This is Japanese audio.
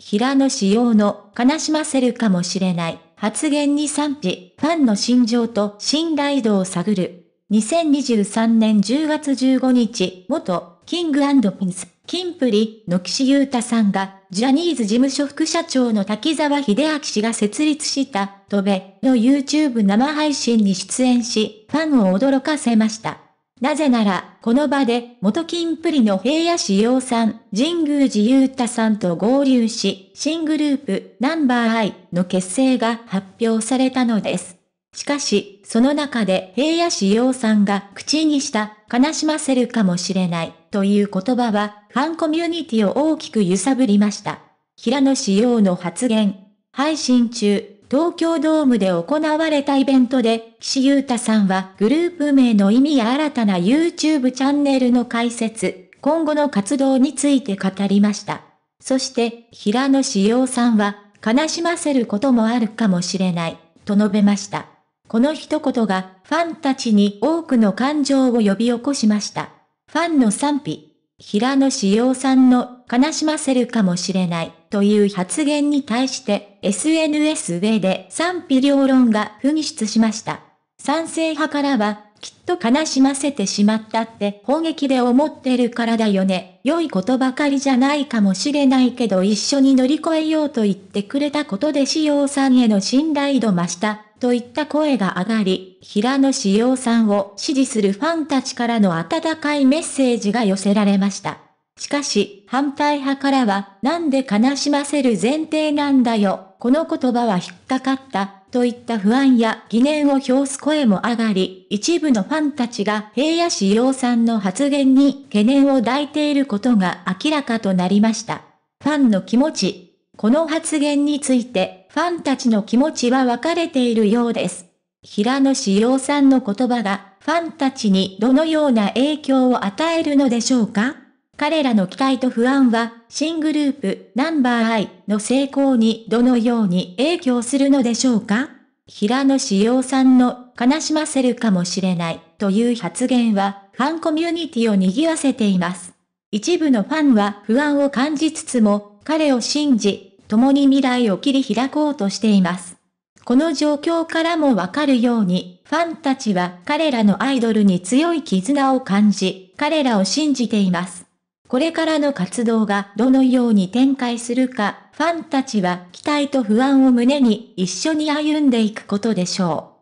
平野紫耀の悲しませるかもしれない発言に賛否、ファンの心情と信頼度を探る。2023年10月15日、元、キングピンス、キンプリの岸優太さんが、ジャニーズ事務所副社長の滝沢秀明氏が設立した、とべ、の YouTube 生配信に出演し、ファンを驚かせました。なぜなら、この場で、元金プリの平野志陽さん、神宮寺雄太さんと合流し、新グループ、ナンバーアイの結成が発表されたのです。しかし、その中で平野志陽さんが口にした、悲しませるかもしれない、という言葉は、ファンコミュニティを大きく揺さぶりました。平野志陽の発言。配信中、東京ドームで行われたイベントで、岸優太さんはグループ名の意味や新たな YouTube チャンネルの解説、今後の活動について語りました。そして、平野志陽さんは、悲しませることもあるかもしれない、と述べました。この一言が、ファンたちに多くの感情を呼び起こしました。ファンの賛否。平野志耀さんの悲しませるかもしれないという発言に対して SNS 上で賛否両論が噴出しました。賛成派からはきっと悲しませてしまったって砲撃で思ってるからだよね。良いことばかりじゃないかもしれないけど一緒に乗り越えようと言ってくれたことで仕様さんへの信頼度増した。といった声が上がり、平野志陽さんを支持するファンたちからの温かいメッセージが寄せられました。しかし、反対派からは、なんで悲しませる前提なんだよ、この言葉は引っかかった、といった不安や疑念を表す声も上がり、一部のファンたちが平野志陽さんの発言に懸念を抱いていることが明らかとなりました。ファンの気持ち。この発言について、ファンたちの気持ちは分かれているようです。平野志陽さんの言葉が、ファンたちにどのような影響を与えるのでしょうか彼らの期待と不安は、新グループ、ナンバーアイの成功にどのように影響するのでしょうか平野志陽さんの悲しませるかもしれないという発言は、ファンコミュニティを賑わせています。一部のファンは不安を感じつつも、彼を信じ、共に未来を切り開こうとしています。この状況からもわかるように、ファンたちは彼らのアイドルに強い絆を感じ、彼らを信じています。これからの活動がどのように展開するか、ファンたちは期待と不安を胸に一緒に歩んでいくことでしょう。